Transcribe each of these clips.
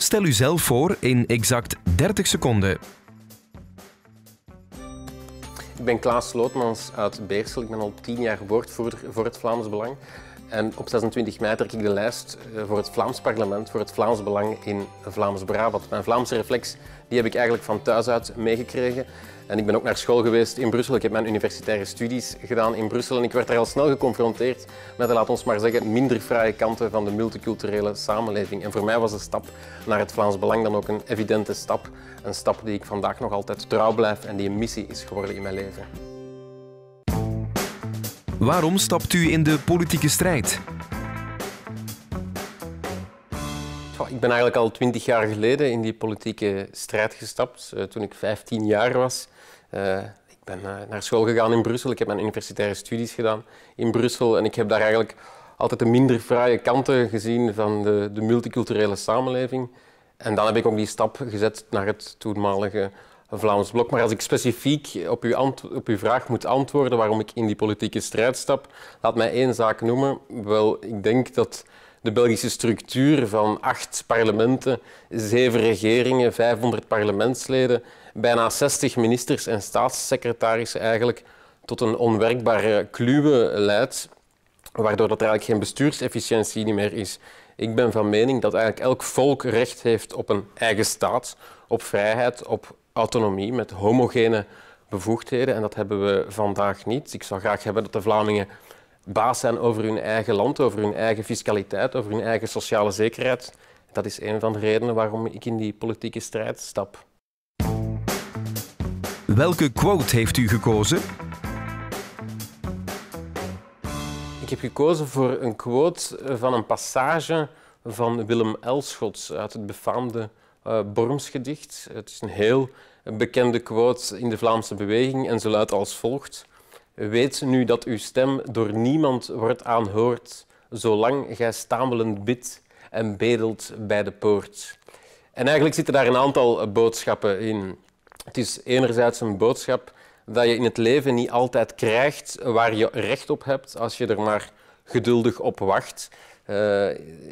Stel u zelf voor in exact 30 seconden. Ik ben Klaas Slootmans uit Beersel. Ik ben al tien jaar woordvoerder voor het Vlaams Belang. En op 26 mei trek ik de lijst eh, voor het Vlaams parlement, voor het Vlaams Belang in Vlaams-Brabant. Mijn Vlaamse reflex die heb ik eigenlijk van thuis uit meegekregen. En ik ben ook naar school geweest in Brussel. Ik heb mijn universitaire studies gedaan in Brussel. En ik werd daar al snel geconfronteerd met, de, laat ons maar zeggen, minder fraaie kanten van de multiculturele samenleving. En voor mij was de stap naar het Vlaams Belang dan ook een evidente stap. Een stap die ik vandaag nog altijd trouw blijf en die een missie is geworden in mijn leven. Waarom stapt u in de politieke strijd? Ik ben eigenlijk al twintig jaar geleden in die politieke strijd gestapt, eh, toen ik 15 jaar was. Eh, ik ben eh, naar school gegaan in Brussel, ik heb mijn universitaire studies gedaan in Brussel en ik heb daar eigenlijk altijd de minder fraaie kanten gezien van de, de multiculturele samenleving. En dan heb ik ook die stap gezet naar het toenmalige Vlaams Blok. Maar als ik specifiek op uw, op uw, vraag moet antwoorden waarom ik in die politieke strijd stap, laat mij één zaak noemen. Wel, ik denk dat de Belgische structuur van acht parlementen, zeven regeringen, 500 parlementsleden, bijna 60 ministers en staatssecretarissen eigenlijk tot een onwerkbare kluwe leidt, waardoor dat er eigenlijk geen bestuursefficiëntie meer is. Ik ben van mening dat eigenlijk elk volk recht heeft op een eigen staat, op vrijheid, op autonomie, met homogene bevoegdheden. En dat hebben we vandaag niet. Ik zou graag hebben dat de Vlamingen baas zijn over hun eigen land, over hun eigen fiscaliteit, over hun eigen sociale zekerheid. Dat is een van de redenen waarom ik in die politieke strijd stap. Welke quote heeft u gekozen? Ik heb gekozen voor een quote van een passage van Willem Elschots uit het befaamde Borms eh, Bormsgedicht. Het is een heel bekende quote in de Vlaamse beweging en ze luidt als volgt. Weet nu dat uw stem door niemand wordt aanhoord, zolang gij stamelend bidt en bedelt bij de poort. En eigenlijk zitten daar een aantal boodschappen in. Het is enerzijds een boodschap dat je in het leven niet altijd krijgt waar je recht op hebt, als je er maar geduldig op wacht. Eh,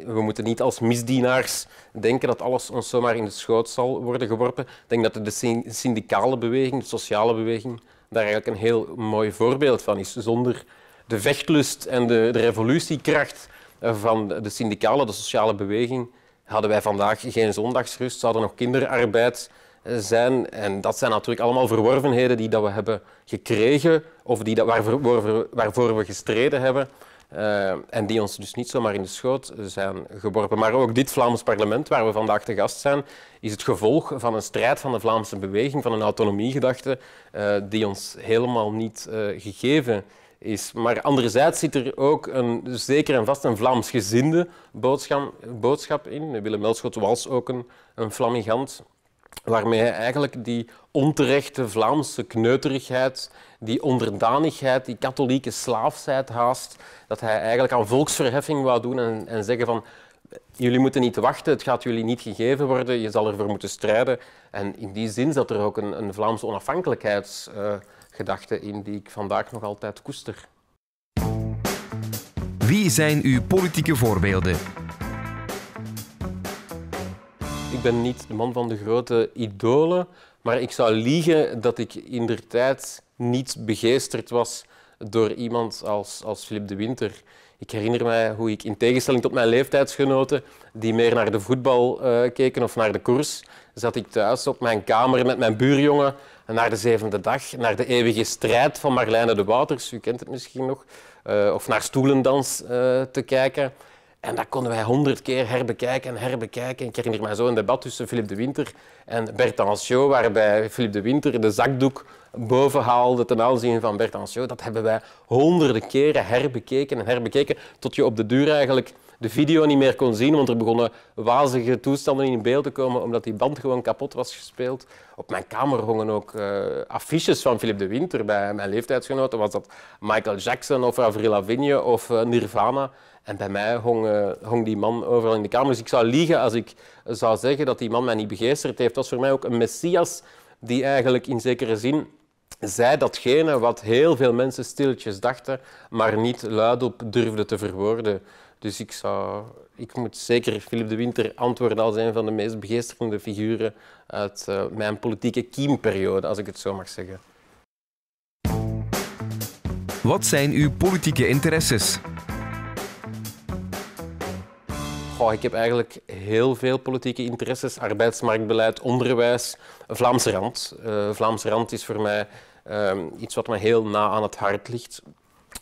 we moeten niet als misdienaars denken dat alles ons zomaar in de schoot zal worden geworpen. Ik denk dat de syndicale beweging, de sociale beweging, daar eigenlijk een heel mooi voorbeeld van is. Zonder de vechtlust en de, de revolutiekracht eh, van de syndicale, de sociale beweging, hadden wij vandaag geen zondagsrust, zouden nog kinderarbeid eh, zijn. En dat zijn natuurlijk allemaal verworvenheden die dat we hebben gekregen of die dat, waarvoor, waarvoor we gestreden hebben. Eh, en die ons dus niet zomaar in de schoot zijn geborpen. Maar ook dit Vlaams parlement, waar we vandaag te gast zijn, is het gevolg van een strijd van de Vlaamse beweging, van een autonomiegedachte, eh, die ons helemaal niet eh, gegeven is. Maar anderzijds zit er ook een, zeker en vast een Vlaams gezinde boodschap, boodschap in. Willem Melschot was ook een, een flamigant waarmee hij eigenlijk die onterechte Vlaamse kneuterigheid, die onderdanigheid, die katholieke slaafsheid haast, dat hij eigenlijk aan volksverheffing wou doen en, en zeggen van jullie moeten niet wachten, het gaat jullie niet gegeven worden, je zal ervoor moeten strijden. En in die zin zat er ook een, een Vlaamse onafhankelijkheidsgedachte in die ik vandaag nog altijd koester. Wie zijn uw politieke voorbeelden? Ik ben niet de man van de grote idolen, maar ik zou liegen dat ik in der tijd niet begeesterd was door iemand als, als Filip de Winter. Ik herinner mij hoe ik, in tegenstelling tot mijn leeftijdsgenoten, die meer naar de voetbal eh, keken of naar de koers, zat ik thuis op mijn kamer met mijn buurjongen naar de zevende dag, naar de eeuwige strijd van Marlijne de Wouters, u kent het misschien nog, eh, of naar stoelendans uh, te kijken. En dat konden wij honderd keer herbekijken en herbekijken. Ik herinner mij zo een debat tussen Philip de Winter en Bert Anciot, waarbij Philip de Winter de zakdoek boven haalde ten aanzien van Bert Anciot. Dat hebben wij honderden keren herbekeken en herbekeken, tot je op de duur eigenlijk de video niet meer kon zien, want er begonnen wazige toestanden in beeld te komen omdat die band gewoon kapot was gespeeld. Op mijn kamer hongen ook eh, affiches van Philip de Winter bij mijn leeftijdsgenoten. Was dat Michael Jackson of Avril Lavigne of eh, Nirvana? En bij mij hong, eh, hong, die man overal in de kamer. Dus ik zou liegen als ik zou zeggen dat die man mij niet begeesterd heeft. Dat was voor mij ook een messias die eigenlijk in zekere zin zei datgene wat heel veel mensen stilletjes dachten, maar niet luidop durfden te verwoorden. Dus ik, zou, ik moet zeker Philip de Winter antwoorden als een van de meest begeesterende figuren uit eh, mijn politieke kiemperiode, als ik het zo mag zeggen. Wat zijn uw politieke interesses? Goh, ik heb eigenlijk heel veel politieke interesses. Arbeidsmarktbeleid, onderwijs, Vlaamse Rand. Vlaams eh, Vlaamse Rand is voor mij ehm, iets wat me heel na aan het hart ligt.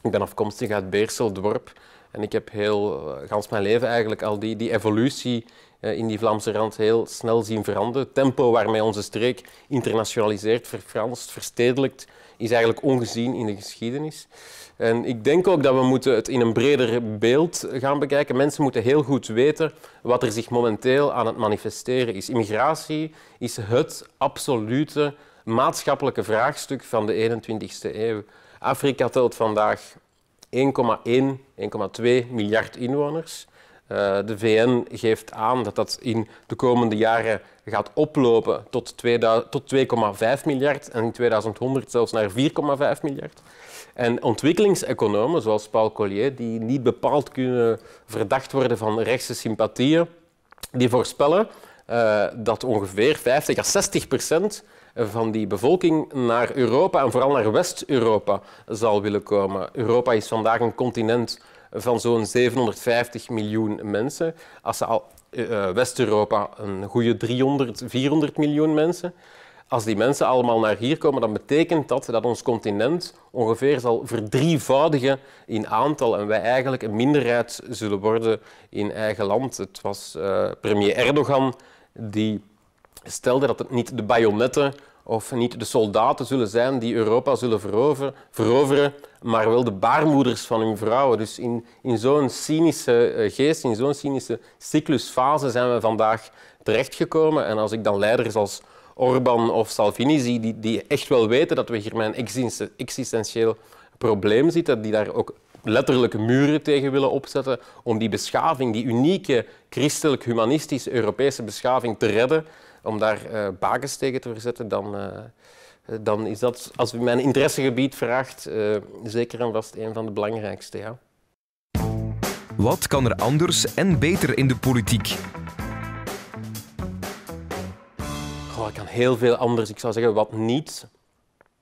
Ik ben afkomstig uit Beerseldorp. En ik heb heel, eh, gans mijn leven eigenlijk al die, die evolutie eh, in die Vlaamse rand heel snel zien veranderen. Het tempo waarmee onze streek internationaliseert, verfranst, verstedelijkt, is eigenlijk ongezien in de geschiedenis. En ik denk ook dat we moeten het in een breder beeld gaan bekijken. Mensen moeten heel goed weten wat er zich momenteel aan het manifesteren is. Immigratie is het absolute maatschappelijke vraagstuk van de 21e eeuw. Afrika telt vandaag 1,1, 1,2 miljard inwoners. Eh, de VN geeft aan dat dat in de komende jaren gaat oplopen tot, tot 2,5 miljard en in 2100 zelfs naar 4,5 miljard. En ontwikkelingseconomen, zoals Paul Collier, die niet bepaald kunnen verdacht worden van rechtse sympathieën, die voorspellen eh, dat ongeveer 50 à 60 procent van die bevolking naar Europa en vooral naar West-Europa zal willen komen. Europa is vandaag een continent van zo'n 750 miljoen mensen. Als ze al eh, eh, West-Europa een goede 300, 400 miljoen mensen. Als die mensen allemaal naar hier komen, dan betekent dat dat ons continent ongeveer zal verdrievoudigen in aantal en wij eigenlijk een minderheid zullen worden in eigen land. Het was eh, premier Erdogan die stelde dat het niet de bajonetten of niet de soldaten zullen zijn die Europa zullen veroveren, veroveren maar wel de baarmoeders van hun vrouwen. Dus in, in zo'n cynische eh, geest, in zo'n cynische cyclusfase zijn we vandaag terechtgekomen. En als ik dan leiders als Orbán of Salvini zie, die, die echt wel weten dat we hier met een existentieel probleem zitten, die daar ook letterlijke muren tegen willen opzetten om die beschaving, die unieke christelijk-humanistische Europese beschaving te redden, om daar uh, bakens tegen te verzetten, dan, eh, dan is dat, als u mijn interessegebied vraagt, eh, zeker en vast een van de belangrijkste. Ja. Wat kan er anders en beter in de politiek? ik kan heel veel anders. Ik zou zeggen wat niet.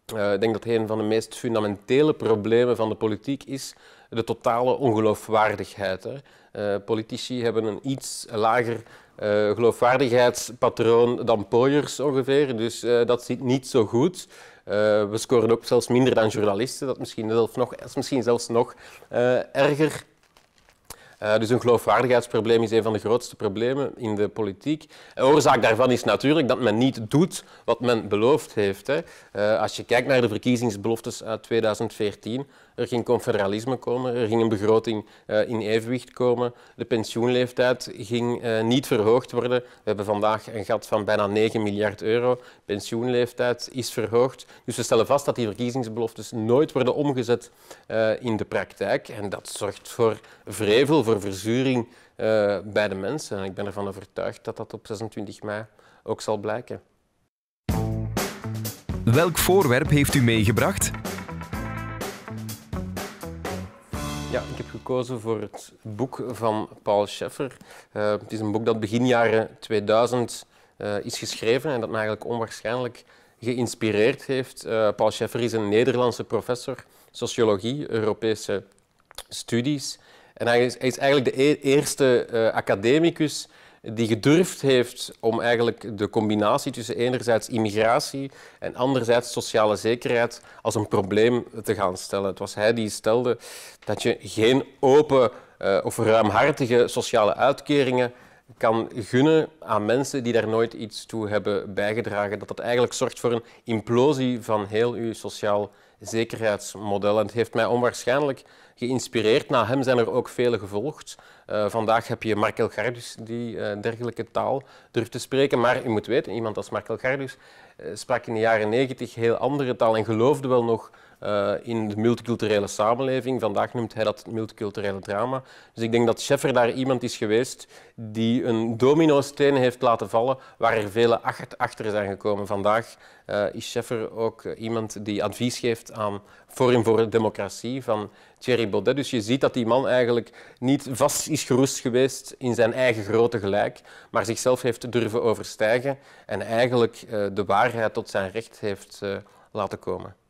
Eh, ik denk dat een van de meest fundamentele problemen van de politiek is de totale ongeloofwaardigheid. Hè. Eh, politici hebben een iets lager eh, geloofwaardigheidspatroon dan pooiers ongeveer, dus dat zit niet zo goed. we scoren ook zelfs minder dan journalisten, dat, misschien zelfs nog, misschien zelfs nog erger. Eh, dus een geloofwaardigheidsprobleem is een van de grootste problemen in de politiek. oorzaak daarvan is natuurlijk dat men niet doet wat men beloofd heeft. Hè. Eh, als je kijkt naar de verkiezingsbeloftes uit 2014, er ging confederalisme komen, er ging een begroting eh, in evenwicht komen, de pensioenleeftijd ging niet verhoogd worden. We hebben vandaag een gat van bijna 9 miljard euro. Pensioenleeftijd is verhoogd. Dus we stellen vast dat die verkiezingsbeloftes nooit worden omgezet in de praktijk. En dat zorgt voor vrevel, verzuring eh, bij de mensen. En ik ben ervan overtuigd dat dat op 26 mei ook zal blijken. Welk voorwerp heeft u meegebracht? Ja, ik heb gekozen voor het boek van Paul Scheffer. Eh, het is een boek dat begin jaren 2000 eh, is geschreven en dat me eigenlijk onwaarschijnlijk geïnspireerd heeft. Paul Scheffer is een Nederlandse professor sociologie, Europese studies. En hij is, is eigenlijk de eerste eh, academicus die gedurfd heeft om eigenlijk de combinatie tussen enerzijds immigratie en anderzijds sociale zekerheid als een probleem te gaan stellen. Het was hij die stelde dat je geen open eh, of ruimhartige sociale uitkeringen kan gunnen aan mensen die daar nooit iets toe hebben bijgedragen. Dat dat eigenlijk zorgt voor een implosie van heel uw sociaal zekerheidsmodel. En het heeft mij onwaarschijnlijk geïnspireerd. Na hem zijn er ook vele gevolgd. Eh, vandaag heb je Markel Gardus die eh, dergelijke taal durft te spreken. Maar je moet weten, iemand als Markel Gardus eh, sprak in de jaren negentig heel andere taal en geloofde wel nog eh, in de multiculturele samenleving. Vandaag noemt hij dat multiculturele drama. Dus ik denk dat Scheffer daar iemand is geweest die een domino-steen heeft laten vallen waar er vele achter zijn gekomen. Vandaag eh, is Scheffer ook iemand die advies geeft aan Forum voor Democratie van Thierry Baudet. Dus je ziet dat die man eigenlijk niet vast is geroest geweest in zijn eigen grote gelijk, maar zichzelf heeft durven overstijgen en eigenlijk eh, de waarheid tot zijn recht heeft laten komen.